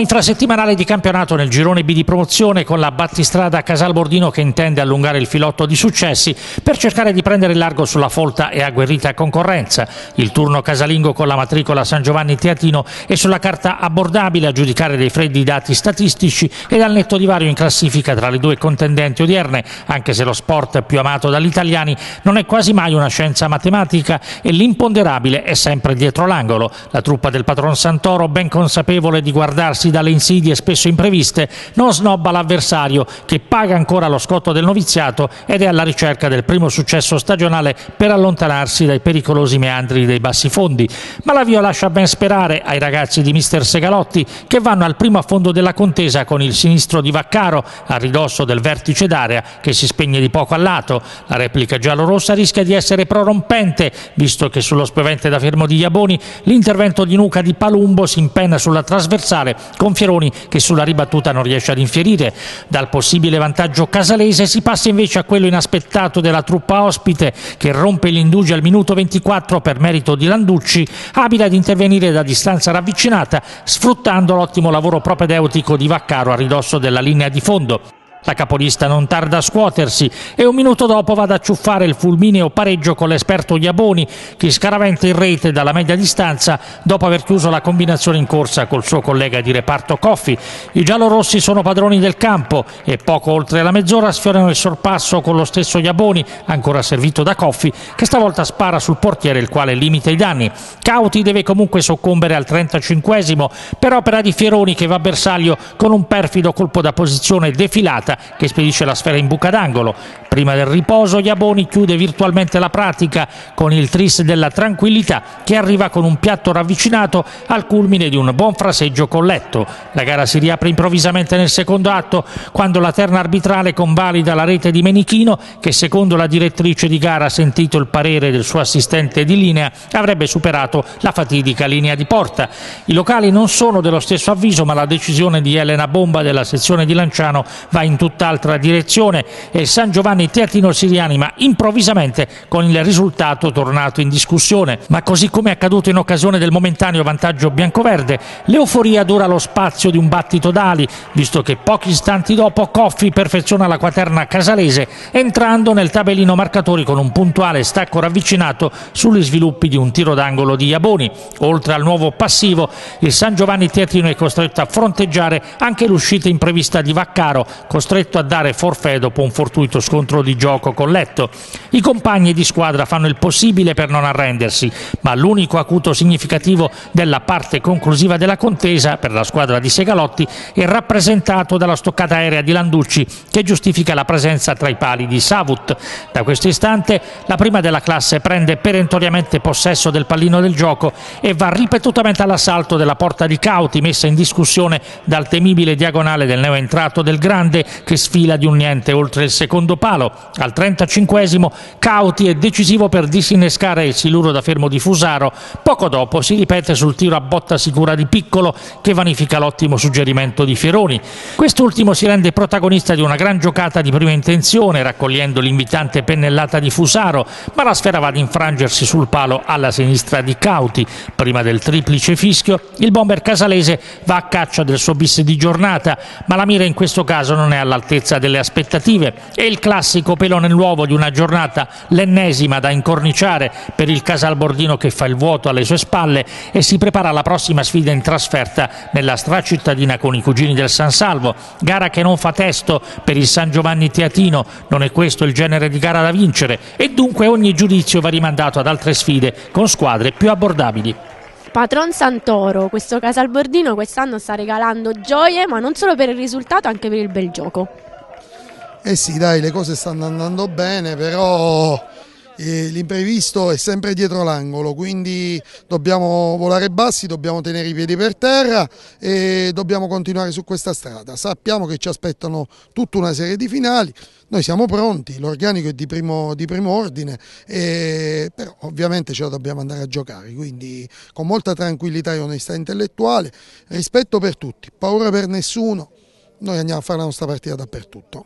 infrasettimanale di campionato nel girone B di promozione con la battistrada Casal Bordino che intende allungare il filotto di successi per cercare di prendere il largo sulla folta e agguerrita concorrenza. Il turno casalingo con la matricola San Giovanni Teatino è sulla carta abbordabile a giudicare dei freddi dati statistici e dal netto divario in classifica tra le due contendenti odierne, anche se lo sport più amato dagli italiani non è quasi mai una scienza matematica e l'imponderabile è sempre dietro l'angolo. La truppa del padron Santoro, ben consapevole di guardarsi minacciati dalle insidie spesso impreviste, non snobba l'avversario che paga ancora lo scotto del noviziato ed è alla ricerca del primo successo stagionale per allontanarsi dai pericolosi meandri dei bassi fondi. Ma l'avvio lascia ben sperare ai ragazzi di mister Segalotti che vanno al primo affondo della contesa con il sinistro di Vaccaro a ridosso del vertice d'area che si spegne di poco a lato. La replica giallorossa rischia di essere prorompente visto che sullo spavente da fermo di Iaboni l'intervento di nuca di Palumbo si impenna sulla trasversale con Fieroni che sulla ribattuta non riesce ad infierire. Dal possibile vantaggio casalese si passa invece a quello inaspettato della truppa ospite che rompe l'indugio al minuto 24 per merito di Landucci, abile ad intervenire da distanza ravvicinata sfruttando l'ottimo lavoro propedeutico di Vaccaro a ridosso della linea di fondo. La capolista non tarda a scuotersi e un minuto dopo va ad acciuffare il fulmineo pareggio con l'esperto Iaboni che scaraventa in rete dalla media distanza dopo aver chiuso la combinazione in corsa col suo collega di reparto Coffi. I giallorossi sono padroni del campo e poco oltre la mezz'ora sfiorano il sorpasso con lo stesso Iaboni, ancora servito da Coffi, che stavolta spara sul portiere il quale limita i danni. Cauti deve comunque soccombere al 35 per opera di Fieroni che va a bersaglio con un perfido colpo da posizione defilata Morata che spedisce la sfera in buca d'angolo. Prima del riposo Iaboni chiude virtualmente la pratica con il tris della tranquillità che arriva con un piatto ravvicinato al culmine di un buon fraseggio colletto. La gara si riapre improvvisamente nel secondo atto quando la terna arbitrale convalida la rete di Menichino che secondo la direttrice di gara sentito il parere del suo assistente di linea avrebbe superato la fatidica linea di porta. I locali non sono dello stesso avviso ma la decisione di Elena Bomba della sezione di Lanciano va in tutt'altra direzione e San Giovanni Teatino si rianima improvvisamente con il risultato tornato in discussione. Ma così come è accaduto in occasione del momentaneo vantaggio biancoverde, l'euforia dura lo spazio di un battito d'ali, visto che pochi istanti dopo Coffi perfeziona la quaterna casalese entrando nel tabellino marcatori con un puntuale stacco ravvicinato sugli sviluppi di un tiro d'angolo di Iaboni. Oltre al nuovo passivo, il San Giovanni Teatino è costretto a fronteggiare anche l'uscita imprevista di Vaccaro, costretto costretto a dare forfè dopo un fortuito scontro di gioco con Letto. I compagni di squadra fanno il possibile per non arrendersi, ma l'unico acuto significativo della parte conclusiva della contesa per la squadra di Segalotti è rappresentato dalla stoccata aerea di Landucci che giustifica la presenza tra i pali di Savut. Da questo istante la prima della classe prende perentoriamente possesso del pallino del gioco e va ripetutamente all'assalto della porta di Cauti messa in discussione dal temibile diagonale del neoentrato del Grande che sfila di un niente oltre il secondo palo. Al 35 esimo Cauti è decisivo per disinnescare il siluro da fermo di Fusaro. Poco dopo si ripete sul tiro a botta sicura di Piccolo che vanifica l'ottimo suggerimento di Fieroni. Quest'ultimo si rende protagonista di una gran giocata di prima intenzione raccogliendo l'invitante pennellata di Fusaro, ma la sfera va ad infrangersi sul palo alla sinistra di Cauti. Prima del triplice fischio il bomber casalese va a caccia del suo bis di giornata, ma la mira in questo caso non è alla all'altezza delle aspettative e il classico pelo nell'uovo di una giornata, l'ennesima da incorniciare per il Casalbordino che fa il vuoto alle sue spalle e si prepara alla prossima sfida in trasferta nella stracittadina con i cugini del San Salvo, gara che non fa testo per il San Giovanni Teatino, non è questo il genere di gara da vincere e dunque ogni giudizio va rimandato ad altre sfide con squadre più abbordabili. Patron Santoro, questo Casalbordino quest'anno sta regalando gioie, ma non solo per il risultato, anche per il bel gioco. Eh sì, dai, le cose stanno andando bene, però l'imprevisto è sempre dietro l'angolo, quindi dobbiamo volare bassi, dobbiamo tenere i piedi per terra e dobbiamo continuare su questa strada. Sappiamo che ci aspettano tutta una serie di finali, noi siamo pronti, l'organico è di primo, di primo ordine, e, però ovviamente ce la dobbiamo andare a giocare, quindi con molta tranquillità e onestà intellettuale, rispetto per tutti, paura per nessuno, noi andiamo a fare la nostra partita dappertutto.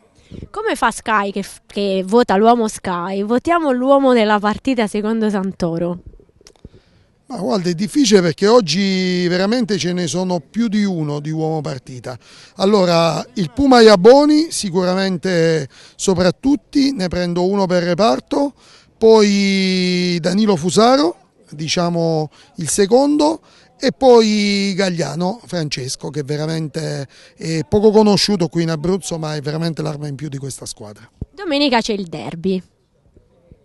Come fa Sky che, che vota l'uomo Sky? Votiamo l'uomo della partita secondo Santoro. Ma guarda, è difficile perché oggi veramente ce ne sono più di uno di uomo partita. Allora, il Puma Iaboni sicuramente sopra tutti, ne prendo uno per reparto, poi Danilo Fusaro, diciamo il secondo, e poi Gagliano Francesco che veramente è poco conosciuto qui in Abruzzo ma è veramente l'arma in più di questa squadra. Domenica c'è il derby.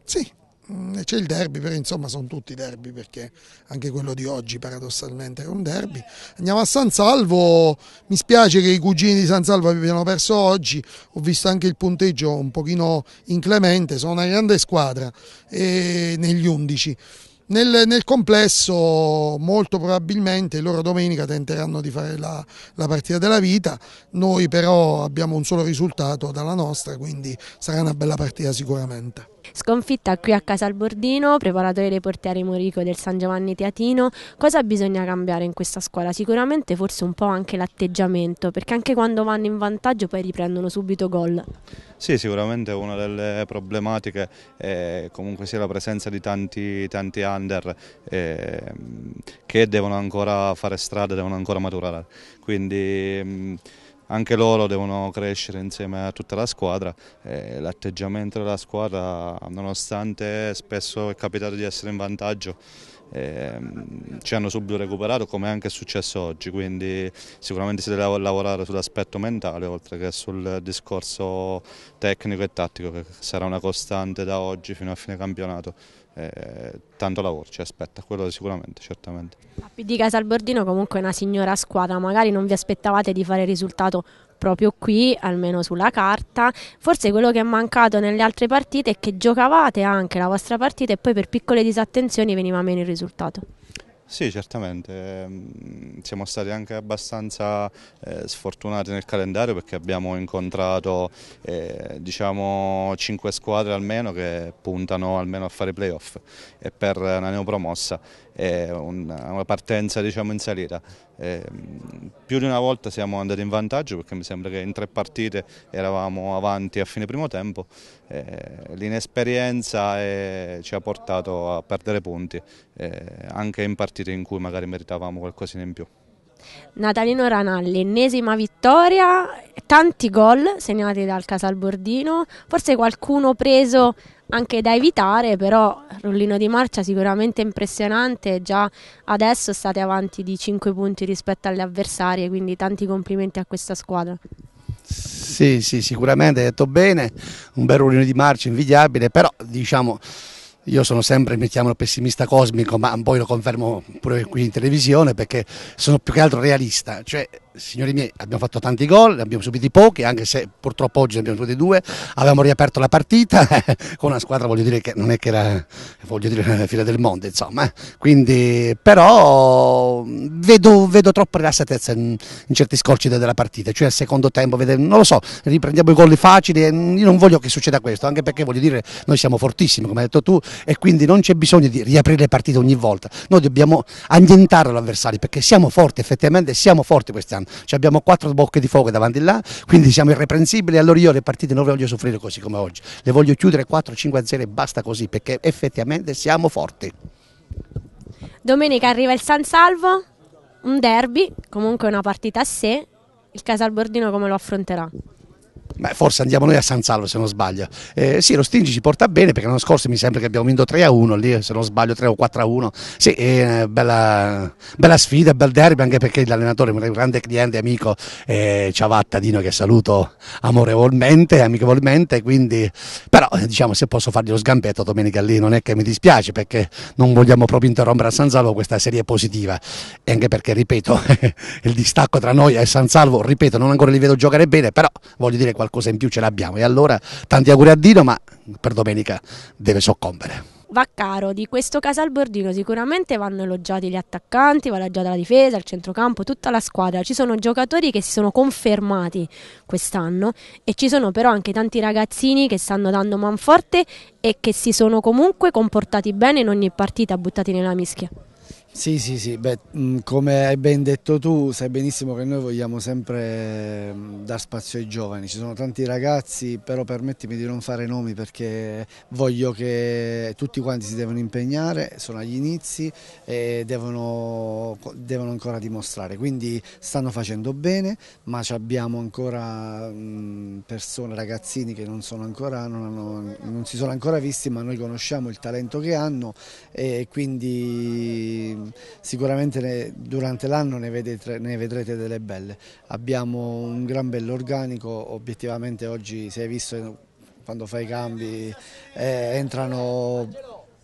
Sì, mm, c'è il derby, però insomma sono tutti derby perché anche quello di oggi paradossalmente è un derby. Andiamo a San Salvo, mi spiace che i cugini di San Salvo abbiano perso oggi, ho visto anche il punteggio un pochino inclemente, sono una grande squadra negli undici. Nel, nel, complesso molto probabilmente loro domenica tenteranno di fare la, la, partita della vita, noi però abbiamo un solo risultato dalla nostra, quindi sarà una bella partita sicuramente. Sconfitta qui a Casa Casalbordino, preparatore dei portieri Morico del San Giovanni Teatino, cosa bisogna cambiare in questa squadra? Sicuramente forse un po' anche l'atteggiamento, perché anche quando vanno in vantaggio poi riprendono subito gol. Sì, sicuramente una delle problematiche è comunque sia la presenza di tanti, tanti under eh, che devono ancora fare strada, devono ancora maturare. Quindi anche loro devono crescere insieme a tutta la squadra e l'atteggiamento della squadra nonostante spesso è capitato di essere in vantaggio ehm, ci hanno subito recuperato come è anche successo oggi quindi sicuramente si deve lavorare sull'aspetto mentale oltre che sul discorso tecnico e tattico che sarà una costante da oggi fino a fine campionato eh, tanto lavoro ci aspetta, quello sicuramente, certamente. La PD Casalbordino comunque è una signora squadra, magari non vi aspettavate di fare risultato proprio qui, almeno sulla carta. Forse quello che è mancato nelle altre partite è che giocavate anche la vostra partita e poi per piccole disattenzioni veniva meno il risultato. Sì, certamente. Ehm, siamo stati anche abbastanza eh, sfortunati nel calendario perché abbiamo incontrato eh, diciamo 5 squadre almeno che puntano almeno a fare playoff e per una neopromossa è una, partenza diciamo, in salita. Eh, più di una volta siamo andati in vantaggio perché mi sembra che in tre partite eravamo avanti a fine primo tempo. Eh, l'inesperienza eh, ci ha portato a perdere punti eh, anche in partita partite in cui magari meritavamo qualcosina in più. Natalino Ranalli, ennesima vittoria, tanti gol segnati dal Casalbordino, forse qualcuno preso anche da evitare, però rullino di marcia sicuramente impressionante, già adesso state avanti di 5 punti rispetto alle avversarie, quindi tanti complimenti a questa squadra. Sì, sì, sicuramente hai detto bene, un bel rollino di marcia invidiabile, però diciamo io sono sempre, mi chiamano pessimista cosmico, ma poi lo confermo pure qui in televisione perché sono più che altro realista. Cioè, signori miei, abbiamo fatto tanti gol, ne abbiamo subiti pochi, anche se purtroppo oggi ne abbiamo subiti due, avevamo riaperto la partita con una squadra, voglio dire, che non è che era, voglio dire, la fila del mondo, insomma. Quindi, però, vedo, vedo troppa rilassatezza in, in, certi scorci della partita, cioè al secondo tempo, non lo so, riprendiamo i gol facili, io non voglio che succeda questo, anche perché, voglio dire, noi siamo fortissimi, come hai detto tu, e quindi non c'è bisogno di riaprire le partite ogni volta, noi dobbiamo annientare l'avversario, perché siamo forti, effettivamente siamo forti quest'anno, cioè abbiamo quattro bocche di fuoco davanti là, quindi siamo irreprensibili, allora io le partite non le voglio soffrire così come oggi, le voglio chiudere 4-5-0 e basta così, perché effettivamente siamo forti. Domenica arriva il San Salvo, un derby, comunque una partita a sé, il Casalbordino come lo affronterà? Beh, forse andiamo noi a San Salvo se non sbaglio. Eh, sì, lo Stingi ci porta bene perché l'anno scorso mi sembra che abbiamo vinto 3 a 1 lì, se non sbaglio 3 o 4 a 1. Sì, eh, bella, bella, sfida, bel derby anche perché l'allenatore è un grande cliente, amico eh, Ciavattadino che saluto amorevolmente, amichevolmente, quindi però eh, diciamo se posso fargli lo sgambetto domenica lì non è che mi dispiace perché non vogliamo proprio interrompere a San Salvo questa serie positiva e anche perché ripeto il distacco tra noi e San Salvo, ripeto non ancora li vedo giocare bene, però voglio dire qualcosa qualcosa in più ce l'abbiamo e allora tanti auguri a Dino ma per domenica deve soccombere. Vaccaro, di questo Casal Bordino sicuramente vanno elogiati gli attaccanti, va elogiata la difesa, il centrocampo, tutta la squadra. Ci sono giocatori che si sono confermati quest'anno e ci sono però anche tanti ragazzini che stanno dando man forte e che si sono comunque comportati bene in ogni partita buttati nella mischia. Sì, sì, sì, Beh, mm, come hai ben detto tu, sai benissimo che noi vogliamo sempre mm, dar spazio ai giovani, ci sono tanti ragazzi, però permettimi di non fare nomi perché voglio che tutti quanti si devono impegnare, sono agli inizi e devono, devono ancora dimostrare, quindi stanno facendo bene, ma abbiamo ancora mm, persone, ragazzini che non, ancora, non, hanno, non si sono ancora visti, ma noi conosciamo il talento che hanno e quindi sicuramente ne, durante l'anno ne, ne, vedrete delle belle. Abbiamo un gran bell'organico, obiettivamente oggi si è visto quando fai i cambi eh, entrano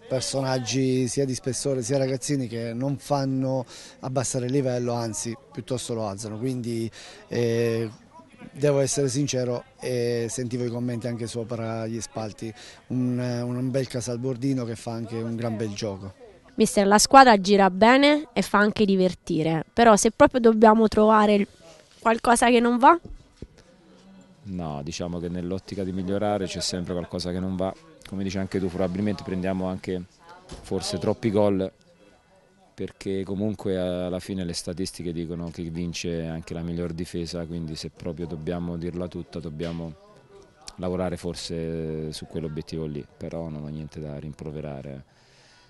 personaggi sia di spessore sia ragazzini che non fanno abbassare il livello, anzi piuttosto lo alzano, quindi eh, devo essere sincero e sentivo i commenti anche sopra gli spalti, un, un bel Casalbordino che fa anche un gran bel gioco. Mister, la squadra gira bene e fa anche divertire, però se proprio dobbiamo trovare qualcosa che non va? No, diciamo che nell'ottica di migliorare c'è sempre qualcosa che non va. Come dici anche tu, probabilmente prendiamo anche forse troppi gol perché comunque alla fine le statistiche dicono che vince anche la miglior difesa, quindi se proprio dobbiamo dirla tutta dobbiamo lavorare forse su quell'obiettivo lì, però non ho niente da rimproverare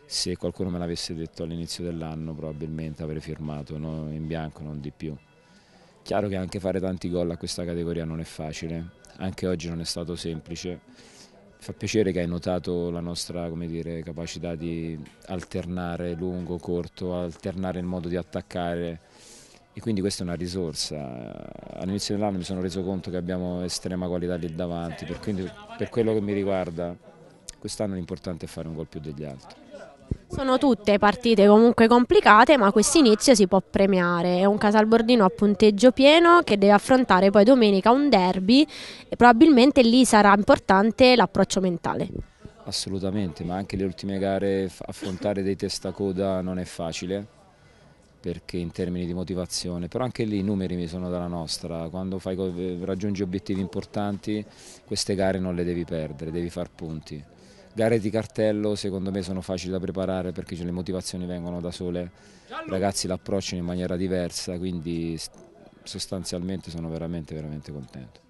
se qualcuno me l'avesse detto all'inizio dell'anno probabilmente avrei firmato no? in bianco, non di più. Chiaro che anche fare tanti gol a questa categoria non è facile, anche oggi non è stato semplice. Fa piacere che hai notato la nostra dire, capacità di alternare lungo, corto, alternare il modo di attaccare e quindi questa è una risorsa. All'inizio dell'anno mi sono reso conto che abbiamo estrema qualità lì davanti, per, quindi, per quello che mi riguarda quest'anno l'importante è fare un gol più degli altri. Sono tutte partite comunque complicate, ma questo inizio si può premiare. È un Casalbordino a punteggio pieno che deve affrontare poi domenica un derby e probabilmente lì sarà importante l'approccio mentale. Assolutamente, ma anche le ultime gare affrontare dei testacoda non è facile perché in termini di motivazione, però anche lì i numeri mi sono dalla nostra, quando fai, raggiungi obiettivi importanti queste gare non le devi perdere, devi far punti gare di cartello secondo me sono facili da preparare perché cioè, le motivazioni vengono da sole, i ragazzi l'approcciano in maniera diversa, quindi sostanzialmente sono veramente, veramente contento.